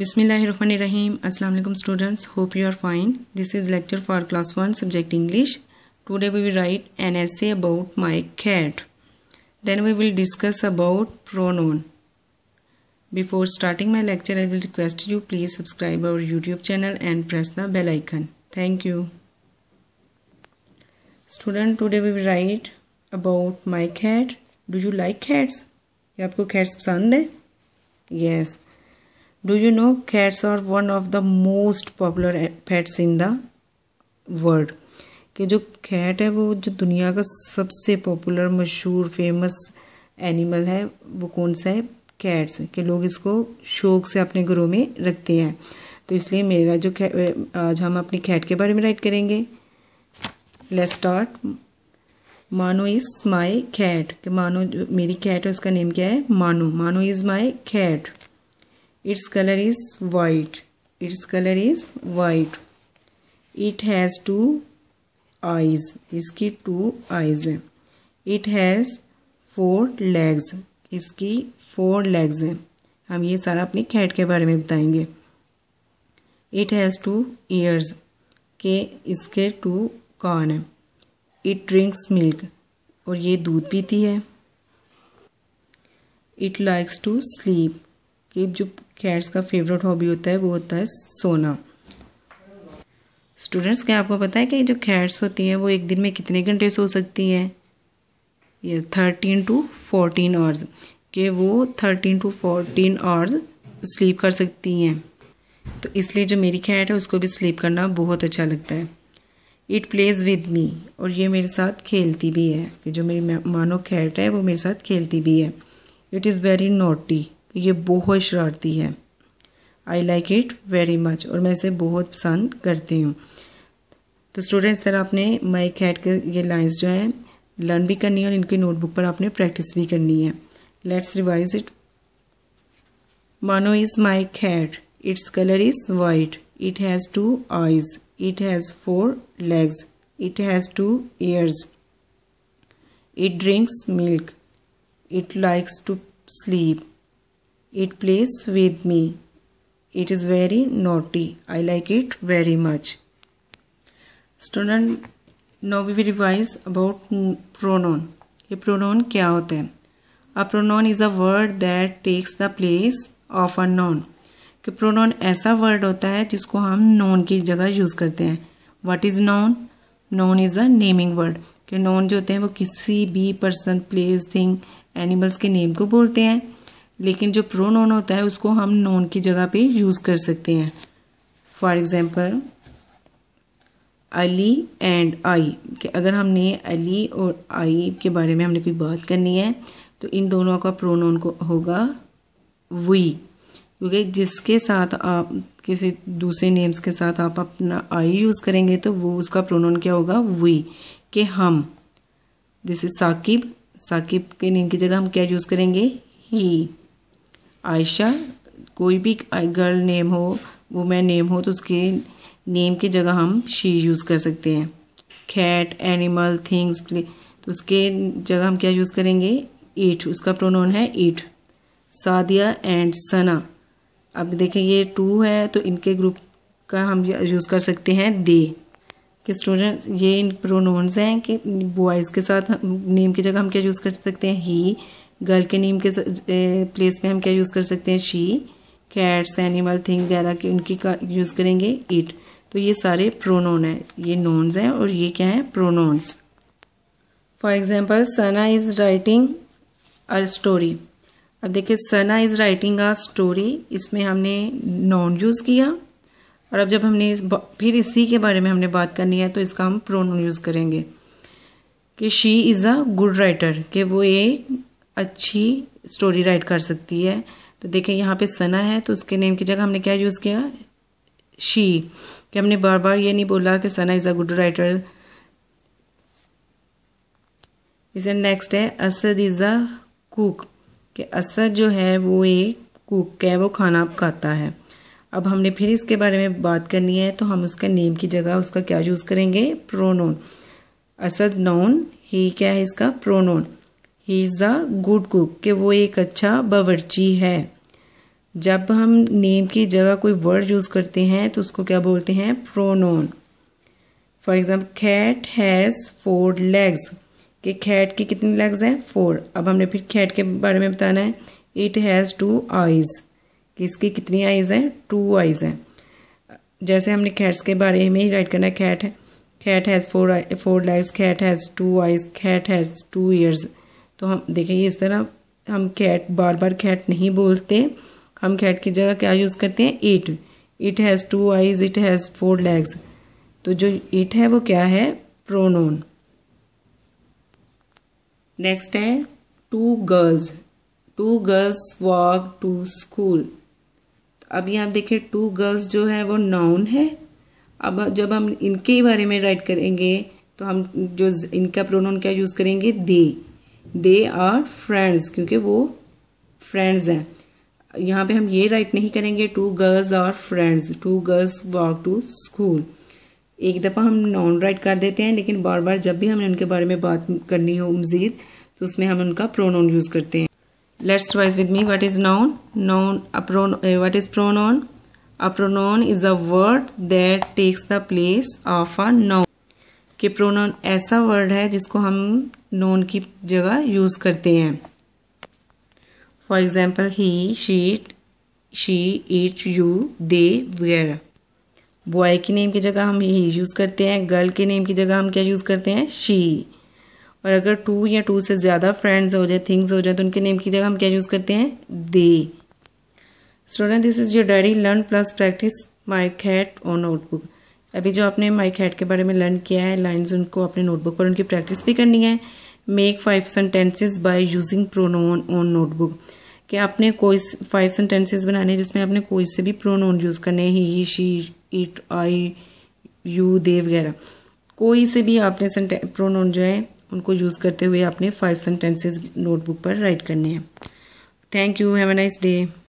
Bismillahirrahmanirrahim. Assalamu alaikum students. Hope you are fine. This is lecture for class 1 subject English. Today we will write an essay about my cat. Then we will discuss about pronoun. Before starting my lecture I will request you please subscribe our YouTube channel and press the bell icon. Thank you. Student today we will write about my cat. Do you like cats? cats Yes. Do you know cats are one of the most popular pets in the world कि जो cat है वो जो दुनिया का सबसे popular मशहूर famous animal है वो कौन सा है कैट्स कि लोग इसको शौक से अपने घरों में रखते हैं तो इसलिए मेरा जो आज हम अपनी कैट के बारे में राइट करेंगे let start Mano is my cat कि मानो जो मेरी कैट है उसका नेम क्या है Mano Mano is my cat its colour is white its colour is white it has two eyes इसकी टू eyes हैं इट हैज़ फोर लेग्स इसकी फोर लेग्स हैं हम ये सारा अपनी खेड के बारे में बताएंगे इट हैज़ टू ईयर्स के इसके टू कान हैं इट ड्रिंक्स मिल्क और ये दूध पीती है इट लाइक्स टू स्लीप कि जो कैट्स का फेवरेट हॉबी होता है वो होता है सोना स्टूडेंट्स क्या आपको पता है कि जो कैट्स होती हैं वो एक दिन में कितने घंटे सो सकती हैं ये थर्टीन टू फोर्टीन आवर्स कि वो thirteen to fourteen hours sleep कर सकती हैं तो इसलिए जो मेरी कैट है उसको भी स्लीप करना बहुत अच्छा लगता है इट प्लेज़ विद मी और ये मेरे साथ खेलती भी है कि जो मेरी मानो कैट है वो मेरे साथ खेलती भी है इट इज़ वेरी नोटी तो ये बहुत शरारती है I like it very much और मैं इसे बहुत पसंद करती हूँ तो स्टूडेंट्स सर आपने माइक कैट के ये लाइन्स जो हैं लर्न भी करनी है और इनकी नोटबुक पर आपने प्रैक्टिस भी करनी है let's revise it Mano is my cat its colour is white it has two eyes it has four legs it has two ears it drinks milk it likes to sleep It plays with me. It is very naughty. I like it very much. Student, now we will revise about pronoun. ये pronoun kya होते हैं A pronoun is a word that takes the place of a noun. ke pronoun aisa word hota hai jisko hum noun ki jagah use karte hain What is noun? noun is a naming word ke noun jo hote hain wo kisi bhi person place thing animals ke name ko bolte hain लेकिन जो pro known होता है उसको हम noun की जगह पे use कर सकते हैं for example Ali and I कि अगर हमने अली और आई के बारे में हमने कोई बात करनी है तो इन दोनों का प्रोनाउन को होगा वी क्योंकि जिसके साथ आप किसी दूसरे नेम्स के साथ आप अपना आई यूज़ करेंगे तो वो उसका प्रोनाउन क्या होगा वी कि हम जैसे साकिब साकिब के नेम की जगह हम क्या यूज़ करेंगे ही आयशा कोई भी गर्ल नेम हो वुमेन नेम हो तो उसके नेम की जगह हम शी यूज़ कर सकते हैं कैट एनिमल थिंग्स तो उसके जगह हम क्या यूज़ करेंगे ईट उसका प्रोनाउन है ईट सादिया एंड सना अब देखें ये टू है तो इनके ग्रुप का हम यूज़ कर सकते हैं दे कि स्टूडेंट्स ये इन प्रोनाउंस हैं कि बॉयज़ के साथ नेम की जगह हम क्या यूज़ कर सकते हैं ही गर्ल के नेम के प्लेस में हम क्या यूज़ कर सकते हैं शी कैट्स एनिमल थिंग वगैरह के उनकी का यूज़ करेंगे इट तो ये सारे प्रोनोन है ये नोन्स हैं और ये क्या है pronouns for example Sana is writing a story अब देखिए Sana is writing a story इसमें हमने नॉन यूज़ किया और अब जब हमने इस फिर इसी के बारे में हमने बात करनी है तो इसका हम प्रोनोन यूज़ करेंगे कि she is a good writer कि वो एक अच्छी स्टोरी राइट कर सकती है तो देखें यहाँ पे सना है तो उसके नेम की जगह हमने क्या यूज़ किया शी कि हमने बार बार ये नहीं बोला कि Sana is a good writer इसे नेक्स्ट है असद इज़ अ कुक कि असद जो है वो एक कुक है वो खाना पकाता है अब हमने फिर इसके बारे में बात करनी है तो हम उसका नेम की जगह उसका क्या यूज़ करेंगे प्रोनोन असद नोन ही क्या है इसका pronoun he is a good cook कि वो एक अच्छा बावर्ची है जब हम नेम की जगह कोई वर्ड यूज़ करते हैं तो उसको क्या बोलते हैं pronoun for example cat has four legs कि खैट के कितने लेग्स हैं फोर अब हमने फिर खैट के बारे में बताना है इट हैज़ टू आइज़ कि इसकी कितनी आइज़ हैं टू आइज़ हैं जैसे हमने खैट्स के बारे में ही राइट करना है खैट है cat has four four legs cat has two eyes cat has two ears तो हम देखें इस तरह हम कैट बार बार कैट नहीं बोलते हम कैट की जगह क्या यूज़ करते हैं it it has two eyes it has four legs तो जो इट है वो क्या है प्रोनोन नेक्स्ट है two girls two girls walk to school अब यहाँ देखिए टू गर्ल्स जो है वो नाउन है अब जब हम इनके बारे में राइट करेंगे तो हम जो इनका प्रोनोन क्या यूज़ करेंगे दे दे आर फ्रेंड्स क्योंकि वो फ्रेंड्स हैं यहाँ पे हम ये राइट नहीं करेंगे two girls are friends two girls walk to school एक दफ़ा हम नॉन राइट कर देते हैं लेकिन बार बार जब भी हमें उनके बारे में बात करनी हो मजीद तो उसमें हम उनका प्रोनाउन यूज़ करते हैं let's wise with me what is noun noun apron what is pronoun A is a word that takes the place of a noun कि प्रोनाउन ऐसा वर्ड है जिसको हम नोन की जगह यूज़ करते हैं for example he sheet she it you they where boy के नेम की जगह हम ही यूज़ करते हैं गर्ल के नेम की जगह हम क्या यूज़ करते हैं शी और अगर टू या टू से ज़्यादा फ्रेंड्स हो जाए थिंग्स हो जाए तो उनके नेम की जगह हम क्या यूज़ करते हैं dear student this is your diary learn plus practice my cat on notebook अभी जो आपने माइक हेड के बारे में लर्न किया है लाइंस उनको अपने नोटबुक पर उनकी प्रैक्टिस भी करनी है make five sentences by using pronoun on notebook कि आपने कोई फाइव सेंटेंसेस बनाने जिसमें आपने कोई से भी प्रोनोन यूज़ करने हैं he she it I you they वगैरह कोई से भी आपने प्रोनोन जो है उनको यूज़ करते हुए आपने फाइव सेंटेंसेज नोटबुक पर राइट करने हैं thank you have a nice day